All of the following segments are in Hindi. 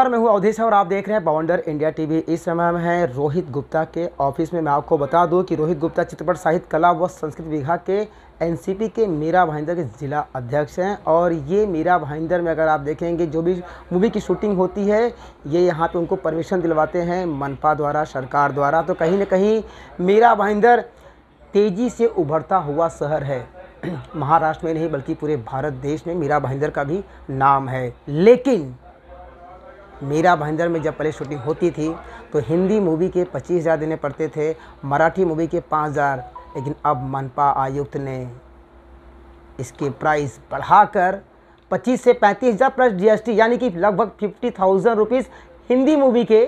नमस्कार मैं हूं अवधेश और आप देख रहे हैं बाउंडर इंडिया टीवी इस समय में है रोहित गुप्ता के ऑफिस में मैं आपको बता दूं कि रोहित गुप्ता चित्रपट साहित्य कला व संस्कृति विभाग के एनसीपी के मीरा भाईंदर के ज़िला अध्यक्ष हैं और ये मीरा भाईंदर में अगर आप देखेंगे जो भी मूवी की शूटिंग होती है ये यहाँ पे उनको परमिशन दिलवाते हैं मनपा द्वारा सरकार द्वारा तो कहीं ना कहीं मीरा भाईंदर तेज़ी से उभरता हुआ शहर है महाराष्ट्र में नहीं बल्कि पूरे भारत देश में मीरा भाईंदर का भी नाम है लेकिन मीरा भाईंदर में जब पहले शूटिंग होती थी तो हिंदी मूवी के पच्चीस हज़ार देने पड़ते थे मराठी मूवी के पाँच हज़ार लेकिन अब मनपा आयुक्त ने इसके प्राइस बढ़ाकर 25 से पैंतीस हज़ार प्लस जीएसटी यानी कि लगभग fifty thousand rupees Hindi movie के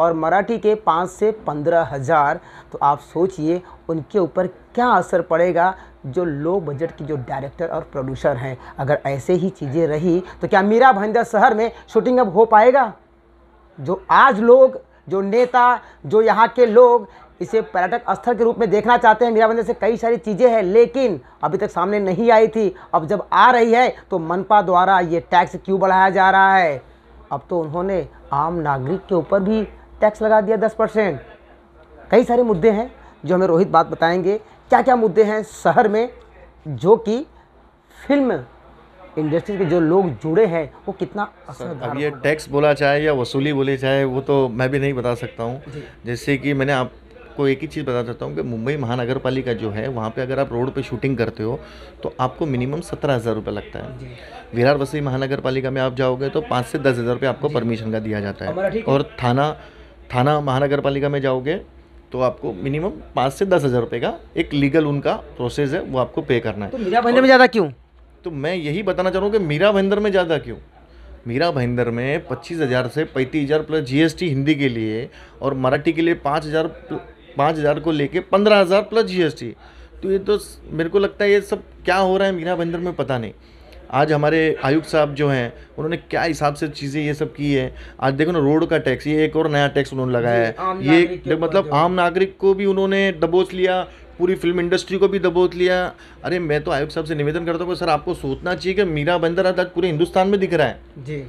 और मराठी के पाँच से पंद्रह हज़ार तो आप सोचिए उनके ऊपर क्या असर पड़ेगा जो लो बजट की जो डायरेक्टर और प्रोड्यूसर हैं अगर ऐसे ही चीज़ें रही तो क्या मीरा भाईंदा शहर में शूटिंग अब हो पाएगा जो आज लोग जो नेता जो यहाँ के लोग इसे पर्यटक स्थल के रूप में देखना चाहते हैं मीराबंदर से कई सारी चीज़ें हैं लेकिन अभी तक सामने नहीं आई थी अब जब आ रही है तो मनपा द्वारा ये टैक्स क्यों बढ़ाया जा रहा है अब तो उन्होंने आम नागरिक के ऊपर भी टैक्स लगा दिया दस परसेंट कई सारे मुद्दे हैं जो हमें रोहित बात बताएंगे क्या क्या मुद्दे हैं शहर में जो कि फिल्म इंडस्ट्री के जो लोग जुड़े हैं वो कितना असर अब ये टैक्स बोला चाहे या वसूली बोली चाहे वो तो मैं भी नहीं बता सकता हूँ जैसे कि मैंने आपको एक ही चीज़ बता देता हूँ कि मुंबई महानगर पालिका जो है वहाँ पे अगर आप रोड पे शूटिंग करते हो तो आपको मिनिमम सत्रह हज़ार रुपये लगता है विरार वसई महानगर पालिका में आप जाओगे तो पाँच से दस हज़ार रुपये आपको परमिशन का दिया जाता है और थाना थाना महानगर पालिका में जाओगे तो आपको मिनिमम हम्म। पाँच से दस हज़ार रुपये का एक लीगल उनका प्रोसेस है वो आपको पे करना है तो मीरा भाईंदर में ज़्यादा क्यों तो मैं यही बताना चाह रहा हूँ कि मीरा भाईंदर में ज़्यादा क्यों मीरा भाईंदर में पच्चीस हज़ार से पैंतीस हज़ार प्लस जीएसटी हिंदी के लिए और मराठी के लिए पाँच हज़ार पाँच हज़ार को लेके पंद्रह हज़ार प्लस जीएसटी तो ये तो मेरे को लगता है ये सब क्या हो रहा है मीरा भाईंदर में पता नहीं आज हमारे आयुक्त साहब जो हैं उन्होंने क्या हिसाब से चीज़ें ये सब की है आज देखो ना रोड का टैक्स ये एक और नया टैक्स उन्होंने लगाया है ये मतलब आम नागरिक को भी उन्होंने दबोच लिया पूरी फिल्म इंडस्ट्री को भी दबोच लिया अरे मैं तो आयुक्त साहब से निवेदन करता हूँ सर आपको सोचना चाहिए कि मीरा बंदर आज पूरे हिंदुस्तान में दिख रहा है जी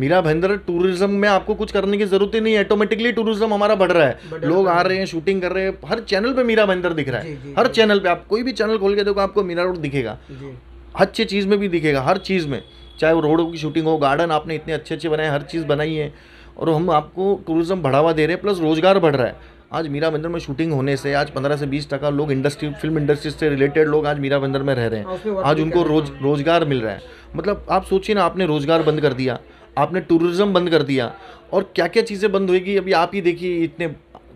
मीरा भेंद्र टूरिज्म में आपको कुछ करने की जरूरत ही नहीं है ऑटोमेटिकली टूरिज्म हमारा बढ़ रहा है लोग आ रहे हैं शूटिंग कर रहे हैं हर चैनल पे मीरा भेंद्र दिख रहा है जी, जी, हर चैनल पे आप कोई भी चैनल खोल के देखो आपको मीरा रोड दिखेगा अच्छी चीज़ में भी दिखेगा हर चीज़ में चाहे वो रोडों की शूटिंग हो गार्डन आपने इतने अच्छे अच्छे बनाए हर चीज़ बनाई है और हम आपको टूरिज़्म बढ़ावा दे रहे हैं प्लस रोज़गार बढ़ रहा है आज मीरा बंदर में शूटिंग होने से आज पंद्रह से बीस टका लोग इंडस्ट्री फिल्म इंडस्ट्री से रिलेटेड लोग आज मीरा बंदर में रह रहे हाँ, हैं आज उनको रोज रोज़गार मिल रहा है मतलब आप सोचिए ना आपने रोज़गार बंद कर दिया आपने टूरिज़्म बंद कर दिया और क्या क्या चीज़ें बंद होएगी अभी आप ही देखिए इतने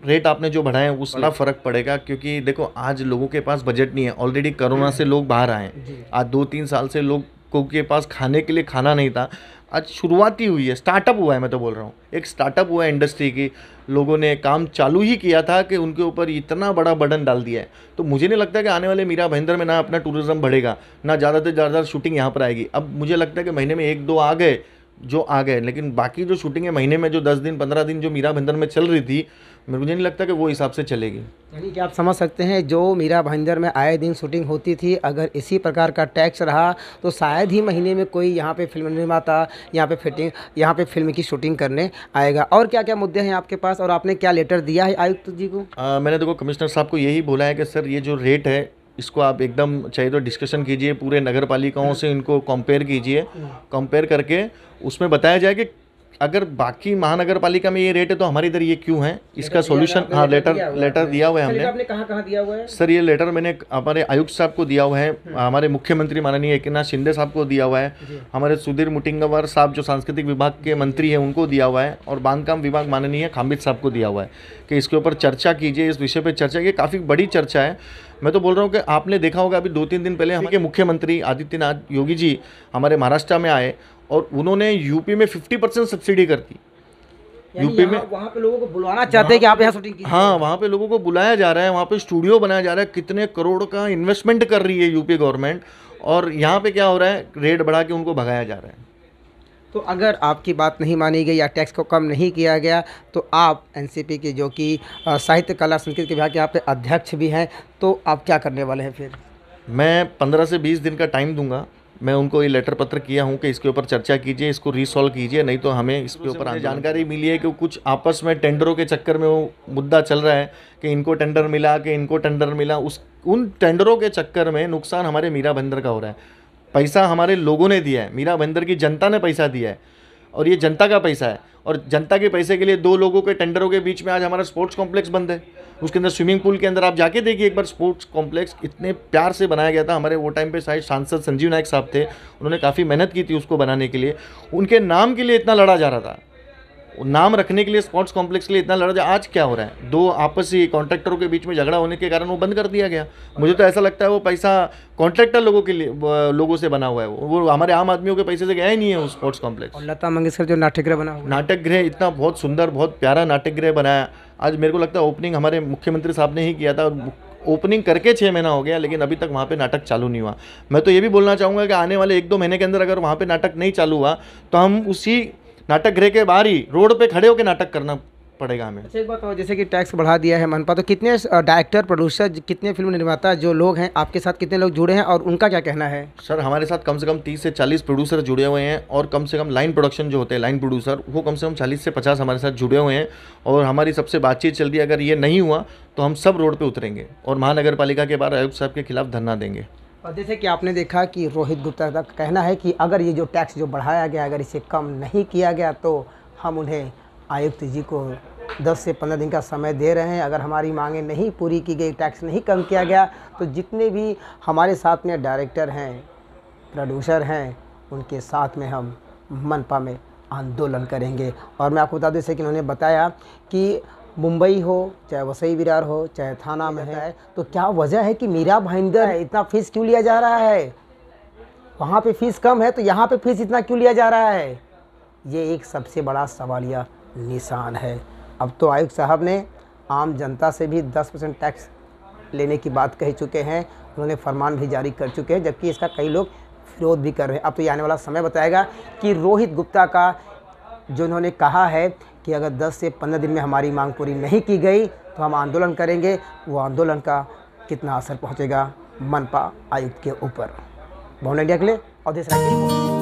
रेट आपने जो बढ़ाए हैं उसका हाँ। फ़र्क पड़ेगा क्योंकि देखो आज लोगों के पास बजट नहीं है ऑलरेडी कोरोना से लोग बाहर आए आज दो तीन साल से लोग को के पास खाने के लिए खाना नहीं था आज शुरुआत ही हुई है स्टार्टअप हुआ है मैं तो बोल रहा हूँ एक स्टार्टअप हुआ है इंडस्ट्री की लोगों ने काम चालू ही किया था कि उनके ऊपर इतना बड़ा बर्डन डाल दिया है तो मुझे नहीं लगता कि आने वाले मीरा महेंद्र में ना अपना टूरिज़्म बढ़ेगा ना ज़्यादा से ज़्यादा शूटिंग यहाँ पर आएगी अब मुझे लगता है कि महीने में एक दो आ गए जो आ गए लेकिन बाकी जो शूटिंग है महीने में जो दस दिन पंद्रह दिन जो मीरा बंदर में चल रही थी मेरे मुझे नहीं लगता कि वो हिसाब से चलेगी यानी कि आप समझ सकते हैं जो मीरा भाईंदर में आए दिन शूटिंग होती थी अगर इसी प्रकार का टैक्स रहा तो शायद ही महीने में कोई यहाँ पे फिल्म निर्माता यहाँ पे फिटिंग यहाँ पे फिल्म की शूटिंग करने आएगा और क्या क्या मुद्दे हैं आपके पास और आपने क्या लेटर दिया है आयुक्त जी को आ, मैंने देखो कमिश्नर साहब को यही बोला है कि सर ये जो रेट है इसको आप एकदम चाहे तो डिस्कशन कीजिए पूरे नगर पालिकाओं से इनको कंपेयर कीजिए कंपेयर हम्म। करके उसमें बताया जाए कि अगर बाकी महानगर पालिका में ये रेट है तो हमारे इधर ये क्यों है इसका सोल्यूशन हाँ लेटर लेटर दिया हुआ है हमने आपने कहाँ कहाँ दिया हुआ है सर ये लेटर मैंने हमारे आयुक्त साहब को दिया हुआ है हम्म। हमारे मुख्यमंत्री माननीय एक शिंदे साहब को दिया हुआ है हमारे सुधीर मुटिंगवर साहब जो सांस्कृतिक विभाग के मंत्री हैं उनको दिया हुआ है और बांधकाम विभाग माननीय खामिद साहब को दिया हुआ है कि इसके ऊपर चर्चा कीजिए इस विषय पर चर्चा ये काफ़ी बड़ी चर्चा है मैं तो बोल रहा हूँ कि आपने देखा होगा अभी दो तीन दिन पहले हमारे मुख्यमंत्री आदित्यनाथ योगी जी हमारे महाराष्ट्र में आए और उन्होंने यूपी में फिफ्टी परसेंट सब्सिडी कर दी यूपी में वहाँ पे लोगों को बुलाना चाहते हैं कि आप यहाँ शूटिंग हाँ वहाँ पे लोगों को बुलाया जा रहा है वहाँ पे स्टूडियो बनाया जा रहा है कितने करोड़ का इन्वेस्टमेंट कर रही है यूपी गवर्नमेंट और यहाँ पे क्या हो रहा है रेट बढ़ा के उनको भगाया जा रहा है तो अगर आपकी बात नहीं मानी गई या टैक्स को कम नहीं किया गया तो आप एनसीपी के जो कि साहित्य कला संस्कृति विभाग के यहाँ पे अध्यक्ष भी हैं तो आप क्या करने वाले हैं फिर मैं पंद्रह से बीस दिन का टाइम दूंगा मैं उनको ये लेटर पत्र किया हूँ कि इसके ऊपर चर्चा कीजिए इसको रिसॉल्व कीजिए नहीं तो हमें इसके ऊपर जानकारी मिली है कि कुछ आपस में टेंडरों के चक्कर में वो मुद्दा चल रहा है कि इनको टेंडर मिला कि इनको टेंडर मिला उस उन टेंडरों के चक्कर में नुकसान हमारे मीरा बंदर का हो रहा है पैसा हमारे लोगों ने दिया है मीरा बंदर की जनता ने पैसा दिया है और ये जनता का पैसा है और जनता के पैसे के लिए दो लोगों के टेंडरों के बीच में आज हमारा स्पोर्ट्स कॉम्प्लेक्स बंद है उसके अंदर स्विमिंग पूल के अंदर आप जाके देखिए एक बार स्पोर्ट्स कॉम्प्लेक्स इतने प्यार से बनाया गया था हमारे वो टाइम पे शायद सांसद संजीव नायक साहब थे उन्होंने काफ़ी मेहनत की थी उसको बनाने के लिए उनके नाम के लिए इतना लड़ा जा रहा था नाम रखने के लिए स्पोर्ट्स कॉम्प्लेक्स के लिए इतना लड़ा जा आज क्या हो रहा है दो आपसी कॉन्ट्रैक्टरों के बीच में झगड़ा होने के कारण वो बंद कर दिया गया मुझे तो ऐसा लगता है वो पैसा कॉन्ट्रैक्टर लोगों के लिए लोगों से बना हुआ है वो वो हमारे आम आदमियों के पैसे से गया ही नहीं है वो स्पोर्ट्स कॉम्प्लेक्स लता मंगेशकर जो नाटक गृह बना नाटक गृह इतना बहुत सुंदर बहुत प्यारा नाटक गृह बनाया आज मेरे को लगता है ओपनिंग हमारे मुख्यमंत्री साहब ने ही किया था ओपनिंग करके छः महीना हो गया लेकिन अभी तक वहाँ पे नाटक चालू नहीं हुआ मैं तो ये भी बोलना चाहूँगा कि आने वाले एक दो महीने के अंदर अगर वहाँ पे नाटक नहीं चालू हुआ तो हम उसी नाटक गृह के बाहर ही रोड पे खड़े होकर नाटक करना पड़ेगा हमें अच्छा एक बात और जैसे कि टैक्स बढ़ा दिया है मनपा तो कितने डायरेक्टर प्रोड्यूसर कितने फिल्म निर्माता जो लोग हैं आपके साथ कितने लोग जुड़े हैं और उनका क्या कहना है सर हमारे साथ कम से कम तीस से चालीस प्रोड्यूसर जुड़े हुए हैं और कम से कम लाइन प्रोडक्शन जो होते हैं लाइन प्रोड्यूसर वो कम से कम चालीस से पचास हमारे साथ जुड़े हुए हैं और हमारी सबसे बातचीत चल रही है अगर ये नहीं हुआ तो हम सब रोड पर उतरेंगे और महानगर के बार आयुक्त साहब के खिलाफ धरना देंगे और जैसे कि आपने देखा कि रोहित गुप्ता का कहना है कि अगर ये जो टैक्स जो बढ़ाया गया अगर इसे कम नहीं किया गया तो हम उन्हें आयुक्त जी को 10 से 15 दिन का समय दे रहे हैं अगर हमारी मांगें नहीं पूरी की गई टैक्स नहीं कम किया गया तो जितने भी हमारे साथ में डायरेक्टर हैं प्रोड्यूसर हैं उनके साथ में हम मनपा में आंदोलन करेंगे और मैं आपको बता दूँ कि उन्होंने बताया कि मुंबई हो चाहे वसई विरार हो चाहे थाना में है तो क्या वजह है कि मीरा भाईंदर इतना फीस क्यों लिया जा रहा है वहाँ पे फीस कम है तो यहाँ पे फीस इतना क्यों लिया जा रहा है ये एक सबसे बड़ा सवालिया निशान है अब तो आयुक्त साहब ने आम जनता से भी 10 परसेंट टैक्स लेने की बात कह चुके हैं उन्होंने फरमान भी जारी कर चुके हैं जबकि इसका कई लोग विरोध भी कर रहे हैं अब तो ये आने वाला समय बताएगा कि रोहित गुप्ता का जो उन्होंने कहा है कि अगर 10 से 15 दिन में हमारी मांग पूरी नहीं की गई तो हम आंदोलन करेंगे वो आंदोलन का कितना असर पहुँचेगा मनपा आयुक्त के ऊपर भवन इंडिया के लिए और देश राज्य